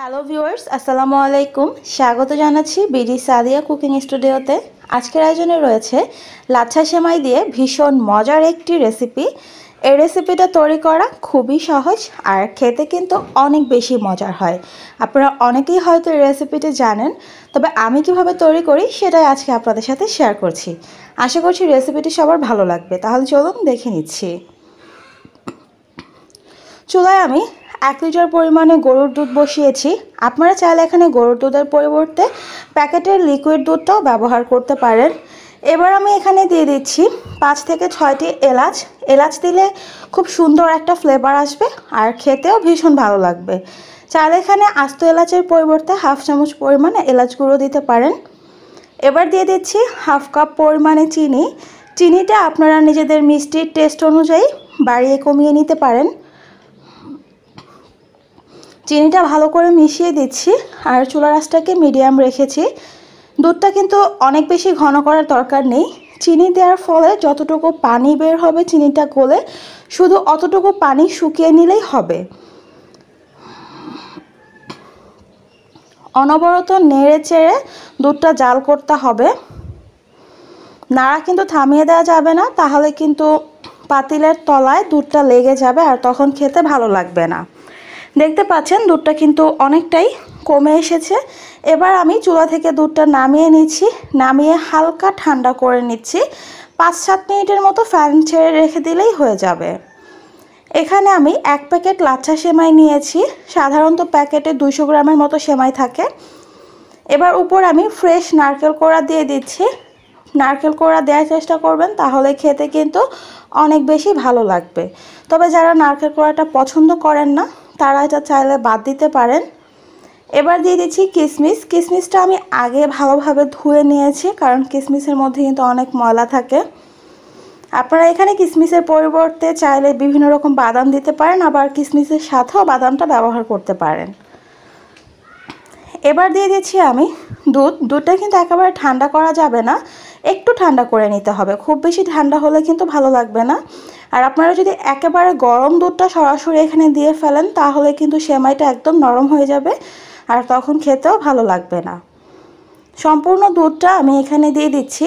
hello viewers আসসালামু আলাইকুম স্বাগত জানাচ্ছি বিডি সাদিয়া কুকিং স্টুডিওতে আজকের আয়োজনে রয়েছে লাচ্ছা সেমাই দিয়ে ভীষণ মজার একটি রেসিপি এই রেসিপিটা তৈরি করা খুবই সহজ আর খেতে কিন্তু অনেক বেশি মজার হয় আপনারা অনেকেই হয়তো এই রেসিপিটি জানেন তবে আমি কিভাবে তৈরি করি সেটাই আজকে আপনাদের সাথে শেয়ার করছি আশা করছি রেসিপিটি সবার ভালো লাগবে তাহলে চলুন দেখে নিচ্ছি চুলায় আমি এক লিটার পরিমাণে গরুর দুধ বসিয়েছি আপনারা চাইলে এখানে গরুর দুধের পরিবর্তে প্যাকেটের লিকুইড দুধটাও ব্যবহার করতে পারেন এবার আমি এখানে দিয়ে দিচ্ছি পাঁচ থেকে ছয়টি এলাচ এলাচ দিলে খুব সুন্দর একটা ফ্লেভার আসবে আর খেতেও ভীষণ ভালো লাগবে চাইলে এখানে আস্ত এলাচের পরিবর্তে হাফ চামচ পরিমাণে এলাচ গুঁড়ো দিতে পারেন এবার দিয়ে দিচ্ছি হাফ কাপ পরিমাণে চিনি চিনিটা আপনারা নিজেদের মিষ্টির টেস্ট অনুযায়ী বাড়িয়ে কমিয়ে নিতে পারেন চিনিটা ভালো করে মিশিয়ে দিচ্ছি আর চুলা রাসটাকে মিডিয়াম রেখেছি দুধটা কিন্তু অনেক বেশি ঘন করার দরকার নেই চিনি দেওয়ার ফলে যতটুকু পানি বের হবে চিনিটা গলে শুধু অতটুকু পানি শুকিয়ে নিলেই হবে অনবরত নেড়ে চেড়ে দুধটা জাল করতে হবে নাড়া কিন্তু থামিয়ে দেওয়া যাবে না তাহলে কিন্তু পাতিলের তলায় দুধটা লেগে যাবে আর তখন খেতে ভালো লাগবে না দেখতে পাচ্ছেন দুধটা কিন্তু অনেকটাই কমে এসেছে এবার আমি চুলা থেকে দুধটা নামিয়ে নিচ্ছি নামিয়ে হালকা ঠান্ডা করে নিচ্ছি পাঁচ সাত মিনিটের মতো ফ্যান ছেড়ে রেখে দিলেই হয়ে যাবে এখানে আমি এক প্যাকেট লাচ্ছা সেমাই নিয়েছি সাধারণত প্যাকেটে দুইশো গ্রামের মতো সেমাই থাকে এবার উপর আমি ফ্রেশ নারকেল কোড়া দিয়ে দিচ্ছি নারকেল কোড়া দেওয়ার চেষ্টা করবেন তাহলে খেতে কিন্তু অনেক বেশি ভালো লাগবে তবে যারা নারকেল কোড়াটা পছন্দ করেন না তারা এটা চাইলে বাদ দিতে পারেন এবার দিয়ে দিচ্ছি কিসমিস কিসমিসটা আমি আগে ভালোভাবে ধুয়ে নিয়েছি কারণ কিসমিসের মধ্যে কিন্তু অনেক ময়লা থাকে আপনারা এখানে কিসমিসের পরিবর্তে চাইলে বিভিন্ন রকম বাদাম দিতে পারেন আবার কিসমিসের সাথেও বাদামটা ব্যবহার করতে পারেন এবার দিয়ে দিচ্ছি আমি দুধ দুধটা কিন্তু একেবারে ঠান্ডা করা যাবে না একটু ঠান্ডা করে নিতে হবে খুব বেশি ঠান্ডা হলে কিন্তু ভালো লাগবে না আর আপনারা যদি একেবারে গরম দুধটা সরাসরি এখানে দিয়ে ফেলেন তাহলে কিন্তু সেমাইটা একদম নরম হয়ে যাবে আর তখন খেতেও ভালো লাগবে না সম্পূর্ণ দুধটা আমি এখানে দিয়ে দিচ্ছি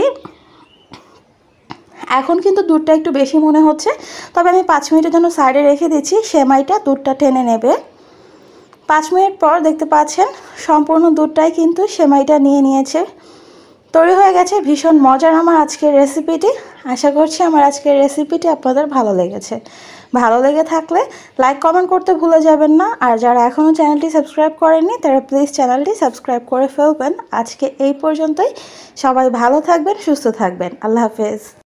এখন কিন্তু দুধটা একটু বেশি মনে হচ্ছে তবে আমি পাঁচ মিনিটের জন্য সাইডে রেখে দিচ্ছি সেমাইটা দুধটা টেনে নেবে পাঁচ মিনিট পর দেখতে পাচ্ছেন সম্পূর্ণ দুধটাই কিন্তু সেমাইটা নিয়ে নিয়েছে তৈরি হয়ে গেছে ভীষণ মজার আমার আজকের রেসিপিটি আশা করছি আমার আজকের রেসিপিটি আপনাদের ভালো লেগেছে ভালো লেগে থাকলে লাইক কমেন্ট করতে ভুলে যাবেন না আর যারা এখনও চ্যানেলটি সাবস্ক্রাইব করেননি তারা প্লিজ চ্যানেলটি সাবস্ক্রাইব করে ফেলবেন আজকে এই পর্যন্তই সবাই ভালো থাকবেন সুস্থ থাকবেন আল্লাহ হাফেজ